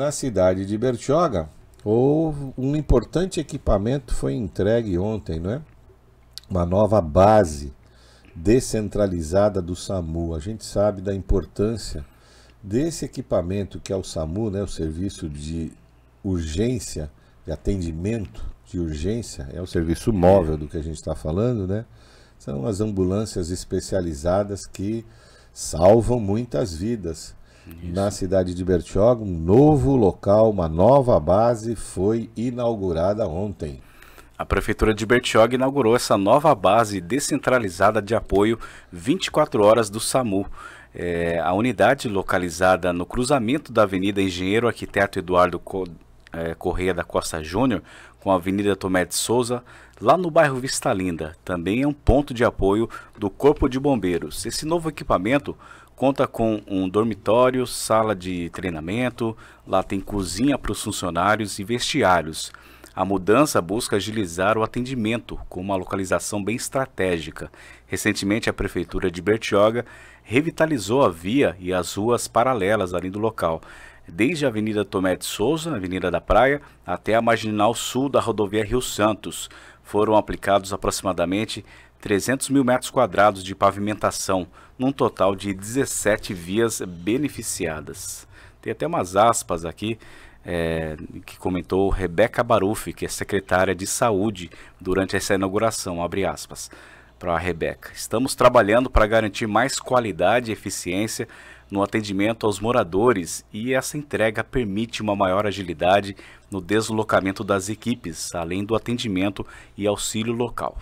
na cidade de Bertioga, ou um importante equipamento foi entregue ontem, não é? Uma nova base descentralizada do SAMU. A gente sabe da importância desse equipamento que é o SAMU, né, o serviço de urgência, de atendimento de urgência, é o serviço móvel do que a gente está falando, né? São as ambulâncias especializadas que salvam muitas vidas. Isso. na cidade de Bertioga. Um novo local, uma nova base foi inaugurada ontem. A Prefeitura de Bertioga inaugurou essa nova base descentralizada de apoio 24 horas do SAMU. É, a unidade localizada no cruzamento da Avenida Engenheiro Arquiteto Eduardo é, Correia da Costa Júnior com a Avenida Tomé de Souza, lá no bairro Vista Linda. Também é um ponto de apoio do Corpo de Bombeiros. Esse novo equipamento conta com um dormitório, sala de treinamento, lá tem cozinha para os funcionários e vestiários. A mudança busca agilizar o atendimento com uma localização bem estratégica. Recentemente, a prefeitura de Bertioga revitalizou a via e as ruas paralelas além do local desde a Avenida Tomé de Souza, Avenida da Praia, até a marginal sul da rodovia Rio Santos. Foram aplicados aproximadamente 300 mil metros quadrados de pavimentação, num total de 17 vias beneficiadas. Tem até umas aspas aqui é, que comentou Rebeca Barufi, que é secretária de Saúde, durante essa inauguração, abre aspas para a Rebeca. Estamos trabalhando para garantir mais qualidade e eficiência no atendimento aos moradores e essa entrega permite uma maior agilidade no deslocamento das equipes, além do atendimento e auxílio local.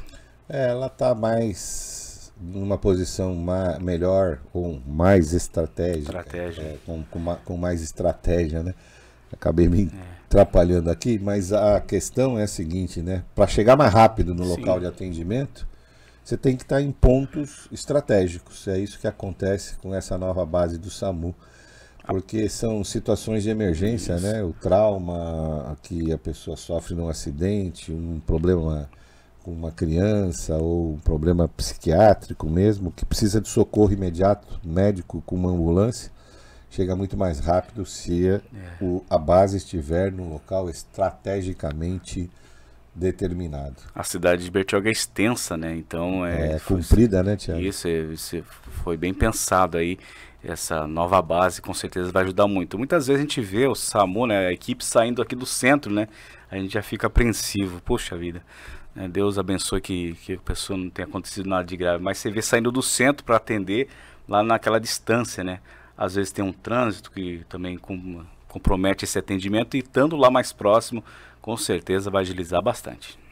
É, ela está mais numa posição ma melhor ou mais estratégica, estratégia. É, com, com, ma com, mais estratégia, né? Acabei me é. atrapalhando aqui, mas a questão é a seguinte, né? Para chegar mais rápido no Sim. local de atendimento, você tem que estar em pontos estratégicos. É isso que acontece com essa nova base do SAMU. Porque são situações de emergência, né? isso. né? O trauma que a pessoa sofre num acidente, um problema com uma criança ou um problema psiquiátrico mesmo, que precisa de socorro imediato médico com uma ambulância, chega muito mais rápido se a, é. o, a base estiver num local estrategicamente determinado. A cidade de Bertioga é extensa, né? Então é, é comprida, né, Tiago? Isso, é, isso é, foi bem pensado aí. Essa nova base com certeza vai ajudar muito. Muitas vezes a gente vê o SAMU, né, a equipe saindo aqui do centro, né? A gente já fica apreensivo. Poxa vida. Né? Deus abençoe que, que a pessoa não tenha acontecido nada de grave. Mas você vê saindo do centro para atender lá naquela distância, né? Às vezes tem um trânsito que também com compromete esse atendimento e estando lá mais próximo, com certeza vai agilizar bastante.